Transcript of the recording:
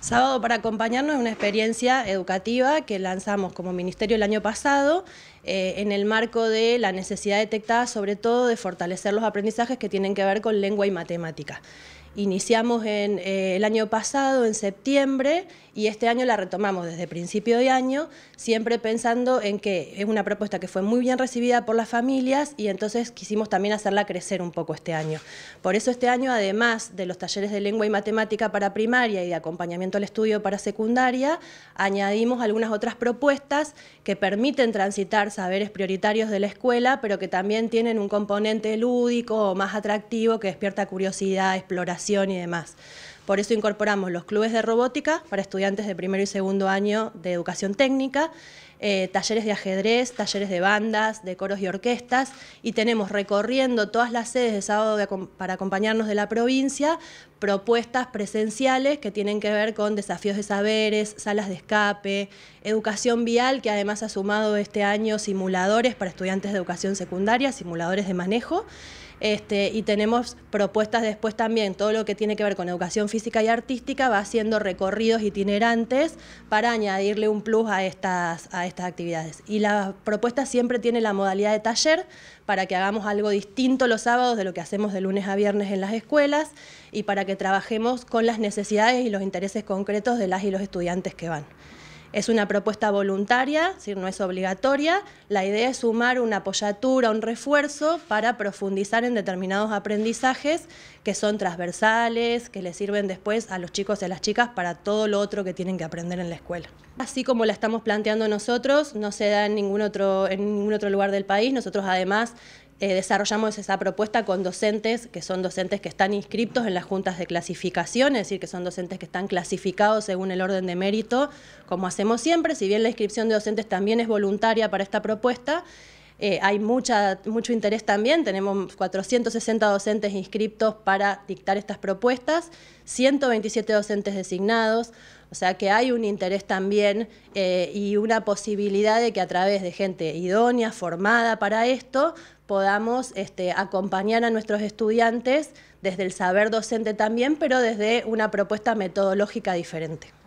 Sábado para acompañarnos es una experiencia educativa que lanzamos como ministerio el año pasado eh, en el marco de la necesidad detectada sobre todo de fortalecer los aprendizajes que tienen que ver con lengua y matemática. Iniciamos en, eh, el año pasado, en septiembre, y este año la retomamos desde principio de año, siempre pensando en que es una propuesta que fue muy bien recibida por las familias y entonces quisimos también hacerla crecer un poco este año. Por eso este año, además de los talleres de lengua y matemática para primaria y de acompañamiento al estudio para secundaria, añadimos algunas otras propuestas que permiten transitar saberes prioritarios de la escuela, pero que también tienen un componente lúdico o más atractivo que despierta curiosidad, exploración y demás. Por eso incorporamos los clubes de robótica para estudiantes de primero y segundo año de educación técnica eh, talleres de ajedrez, talleres de bandas, de coros y orquestas, y tenemos recorriendo todas las sedes de sábado para acompañarnos de la provincia propuestas presenciales que tienen que ver con desafíos de saberes, salas de escape, educación vial, que además ha sumado este año simuladores para estudiantes de educación secundaria, simuladores de manejo. Este, y tenemos propuestas después también, todo lo que tiene que ver con educación física y artística va haciendo recorridos itinerantes para añadirle un plus a estas, estas actividades. Y la propuesta siempre tiene la modalidad de taller para que hagamos algo distinto los sábados de lo que hacemos de lunes a viernes en las escuelas y para que trabajemos con las necesidades y los intereses concretos de las y los estudiantes que van. Es una propuesta voluntaria, no es obligatoria. La idea es sumar una apoyatura, un refuerzo para profundizar en determinados aprendizajes que son transversales, que les sirven después a los chicos y a las chicas para todo lo otro que tienen que aprender en la escuela. Así como la estamos planteando nosotros, no se da en ningún otro, en ningún otro lugar del país. Nosotros además eh, desarrollamos esa propuesta con docentes que son docentes que están inscriptos en las juntas de clasificación, es decir, que son docentes que están clasificados según el orden de mérito, como hacemos siempre, si bien la inscripción de docentes también es voluntaria para esta propuesta, eh, hay mucha, mucho interés también, tenemos 460 docentes inscriptos para dictar estas propuestas, 127 docentes designados, o sea que hay un interés también eh, y una posibilidad de que a través de gente idónea, formada para esto, podamos este, acompañar a nuestros estudiantes desde el saber docente también, pero desde una propuesta metodológica diferente.